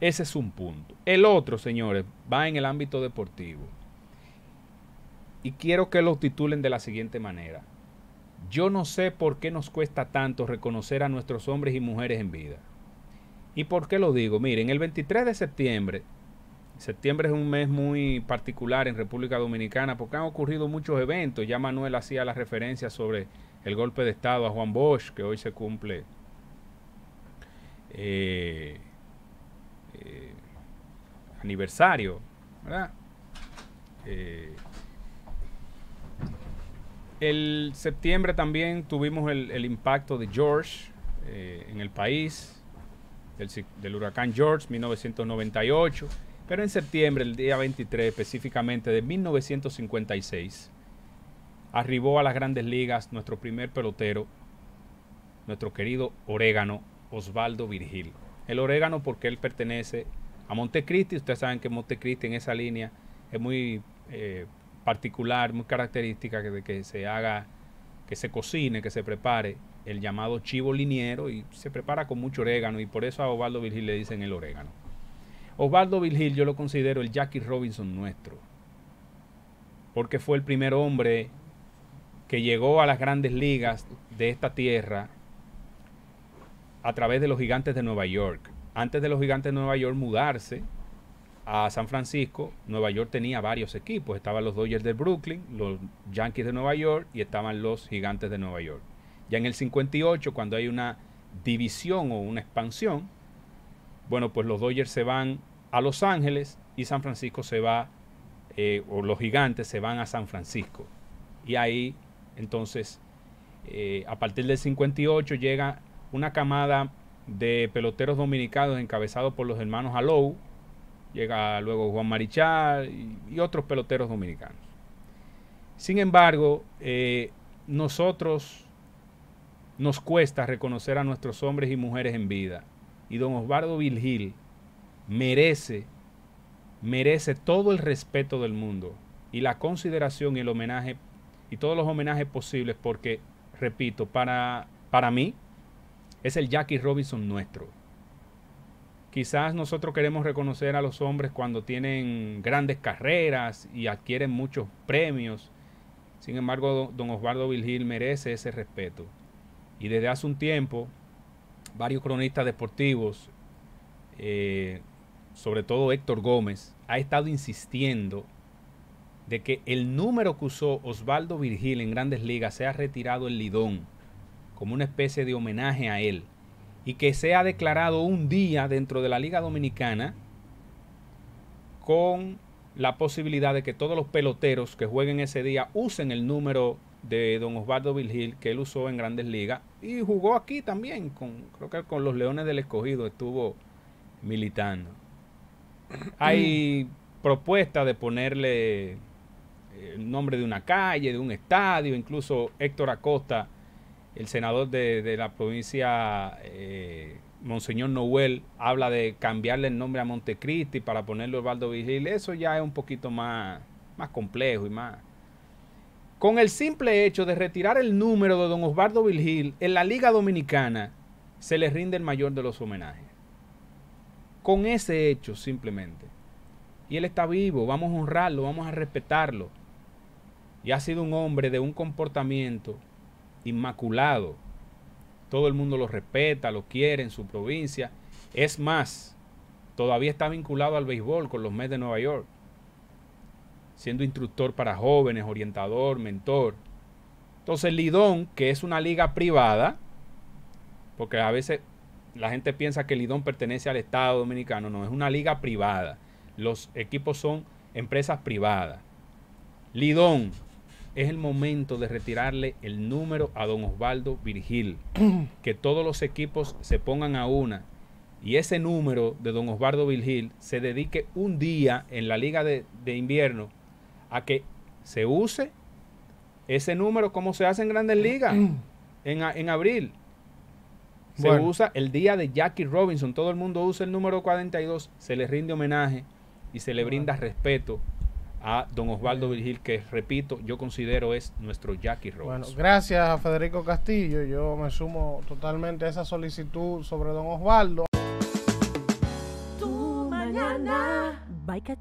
Ese es un punto. El otro, señores, va en el ámbito deportivo. Y quiero que lo titulen de la siguiente manera. Yo no sé por qué nos cuesta tanto reconocer a nuestros hombres y mujeres en vida. ¿Y por qué lo digo? Miren, el 23 de septiembre, septiembre es un mes muy particular en República Dominicana porque han ocurrido muchos eventos. Ya Manuel hacía la referencia sobre el golpe de Estado a Juan Bosch, que hoy se cumple eh, eh, aniversario, eh, el septiembre también tuvimos el, impacto de George en el país, del, del huracán George 1998, pero en septiembre, el día 23 específicamente de 1956, arribó a las grandes ligas nuestro primer pelotero, nuestro querido Orégano Osvaldo Virgil. El orégano porque él pertenece a Montecristi. Ustedes saben que Montecristi en esa línea es muy eh, particular, muy característica de que se haga, que se cocine, que se prepare el llamado chivo liniero y se prepara con mucho orégano y por eso a Osvaldo Virgil le dicen el orégano. Osvaldo Virgil yo lo considero el Jackie Robinson nuestro, porque fue el primer hombre que llegó a las grandes ligas de esta tierra a través de los gigantes de Nueva York. Antes de los gigantes de Nueva York mudarse a San Francisco, Nueva York tenía varios equipos. Estaban los Dodgers de Brooklyn, los Yankees de Nueva York y estaban los gigantes de Nueva York. Ya en el 58, cuando hay una división o una expansión, bueno, pues los Dodgers se van a Los Ángeles y San Francisco se va, eh, o los gigantes se van a San Francisco. Y ahí, entonces, eh, a partir del 58 llega una camada de peloteros dominicanos encabezados por los hermanos Alou, llega luego Juan Marichal y, otros peloteros dominicanos. Sin embargo, eh, nosotros nos cuesta reconocer a nuestros hombres y mujeres en vida. Y don Osvaldo Virgil merece, merece todo el respeto del mundo y la consideración y el homenaje y todos los homenajes posibles porque, repito, para, para mí, es el Jackie Robinson nuestro. Quizás nosotros queremos reconocer a los hombres cuando tienen grandes carreras y adquieren muchos premios. Sin embargo, don Osvaldo Virgil merece ese respeto. Y desde hace un tiempo, varios cronistas deportivos, eh, sobre todo Héctor Gómez, ha estado insistiendo de que el número que usó Osvaldo Virgil en grandes ligas se ha retirado el lidón como una especie de homenaje a él y que se ha declarado un día dentro de la Liga Dominicana con la posibilidad de que todos los peloteros que jueguen ese día usen el número de don Osvaldo Virgil que él usó en Grandes Ligas y jugó aquí también con creo que con los Leones del Escogido estuvo militando. Hay propuesta de ponerle el nombre de una calle, de un estadio, incluso Héctor Acosta el senador de, la provincia, eh, Monseñor Noel, habla de cambiarle el nombre a Montecristi para ponerlo Osvaldo Virgil. Eso ya es un poquito más, más complejo y más. Con el simple hecho de retirar el número de don Osvaldo Virgil en la Liga Dominicana, se le rinde el mayor de los homenajes. Con ese hecho, simplemente. Y él está vivo, vamos a honrarlo, vamos a respetarlo. Y ha sido un hombre de un comportamiento inmaculado. Todo el mundo lo respeta, lo quiere en su provincia. Es más, todavía está vinculado al béisbol con los Mets de Nueva York, siendo instructor para jóvenes, orientador, mentor. Entonces, Lidón, que es una liga privada, porque a veces la gente piensa que Lidón pertenece al Estado Dominicano, no, es una liga privada. Los equipos son empresas privadas. Lidón, es el momento de retirarle el número a don Osvaldo Virgil. que todos los equipos se pongan a una y ese número de don Osvaldo Virgil se dedique un día en la liga de, invierno a que se use ese número como se hace en grandes ligas en, abril. Se usa el día de Jackie Robinson, todo el mundo usa el número 42, se le rinde homenaje y se le brinda respeto a don Osvaldo Virgil, que repito, yo considero es nuestro Jackie Robinson. Bueno, gracias a Federico Castillo. Yo me sumo totalmente a esa solicitud sobre don Osvaldo. Tu mañana, Baica